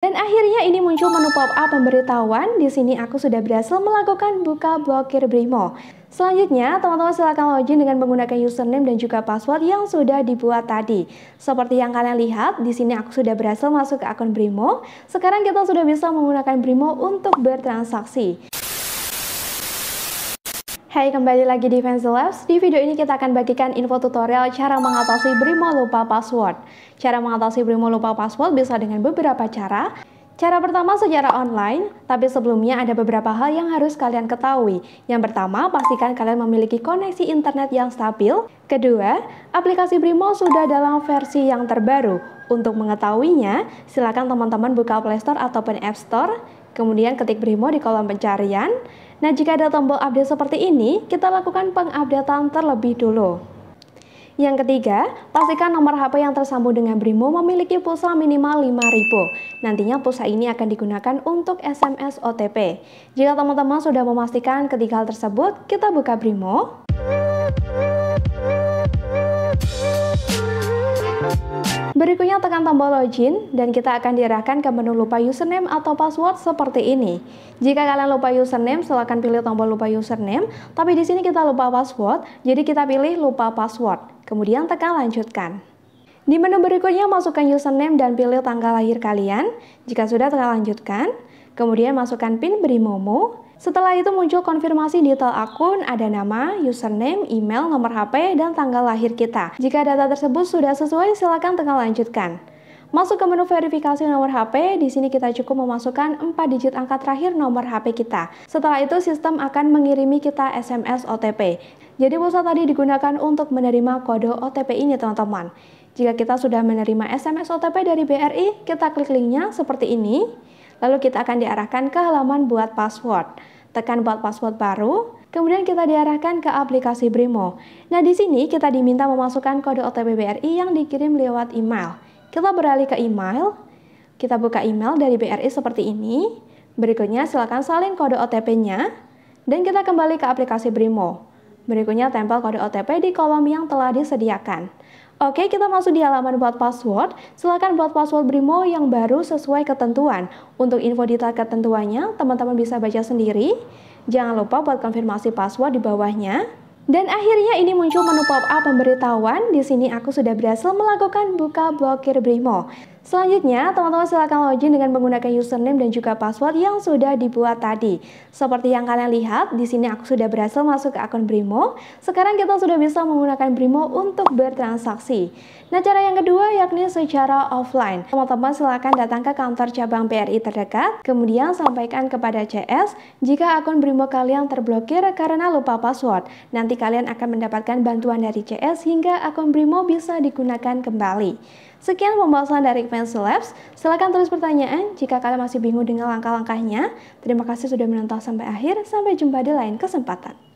Dan akhirnya ini muncul menu pop-up pemberitahuan. Di sini aku sudah berhasil melakukan buka blokir Brimo. Selanjutnya, teman-teman silakan login dengan menggunakan username dan juga password yang sudah dibuat tadi. Seperti yang kalian lihat, di sini aku sudah berhasil masuk ke akun Brimo. Sekarang kita sudah bisa menggunakan Brimo untuk bertransaksi. Hai, kembali lagi di Fancy Labs. Di video ini kita akan bagikan info tutorial cara mengatasi Brimo lupa password. Cara mengatasi Brimo lupa password bisa dengan beberapa cara. Cara pertama secara online, tapi sebelumnya ada beberapa hal yang harus kalian ketahui. Yang pertama, pastikan kalian memiliki koneksi internet yang stabil. Kedua, aplikasi Brimo sudah dalam versi yang terbaru. Untuk mengetahuinya, silakan teman-teman buka Play Store ataupun App Store. Kemudian ketik Brimo di kolom pencarian. Nah, jika ada tombol update seperti ini, kita lakukan pengupdatean terlebih dulu. Yang ketiga, pastikan nomor HP yang tersambung dengan Brimo memiliki pulsa minimal 5000. Nantinya pulsa ini akan digunakan untuk SMS OTP. Jika teman-teman sudah memastikan ketiga hal tersebut, kita buka Brimo. Berikutnya tekan tombol login dan kita akan diarahkan ke menu lupa username atau password seperti ini. Jika kalian lupa username, silakan pilih tombol lupa username, tapi di sini kita lupa password, jadi kita pilih lupa password. Kemudian tekan lanjutkan. Di menu berikutnya masukkan username dan pilih tanggal lahir kalian. Jika sudah tekan lanjutkan. Kemudian masukkan PIN beri Momo. Setelah itu muncul konfirmasi detail akun, ada nama, username, email, nomor HP, dan tanggal lahir kita. Jika data tersebut sudah sesuai, silakan tengah lanjutkan. Masuk ke menu verifikasi nomor HP, di sini kita cukup memasukkan 4 digit angka terakhir nomor HP kita. Setelah itu sistem akan mengirimi kita SMS OTP. Jadi pulsa tadi digunakan untuk menerima kode OTP ini teman-teman. Jika kita sudah menerima SMS OTP dari BRI, kita klik linknya seperti ini. Lalu kita akan diarahkan ke halaman buat password. Tekan buat password baru, Kemudian kita diarahkan ke aplikasi Brimo. Nah, di sini kita diminta memasukkan kode OTP BRI yang dikirim lewat email. Kita beralih ke email. Kita buka email dari BRI seperti ini. Berikutnya silakan salin kode OTP-nya dan kita kembali ke aplikasi Brimo. Berikutnya tempel kode OTP di kolom yang telah disediakan. Oke, kita masuk di halaman buat password. Silakan buat password Brimo yang baru sesuai ketentuan. Untuk info detail ketentuannya, teman-teman bisa baca sendiri. Jangan lupa buat konfirmasi password di bawahnya. Dan akhirnya ini muncul menu pop-up pemberitahuan, di sini aku sudah berhasil melakukan buka blokir Brimo. Selanjutnya, teman-teman silakan login dengan menggunakan username dan juga password yang sudah dibuat tadi. Seperti yang kalian lihat, di sini aku sudah berhasil masuk ke akun Brimo. Sekarang kita sudah bisa menggunakan Brimo untuk bertransaksi. Nah, cara yang kedua yakni secara offline. Teman-teman silakan datang ke kantor cabang BRI terdekat, kemudian sampaikan kepada CS jika akun Brimo kalian terblokir karena lupa password. Nanti kalian akan mendapatkan bantuan dari CS hingga akun Brimo bisa digunakan kembali. Sekian pembahasan dari Pencil Labs. Silakan tulis pertanyaan jika kalian masih bingung dengan langkah-langkahnya. Terima kasih sudah menonton sampai akhir. Sampai jumpa di lain kesempatan.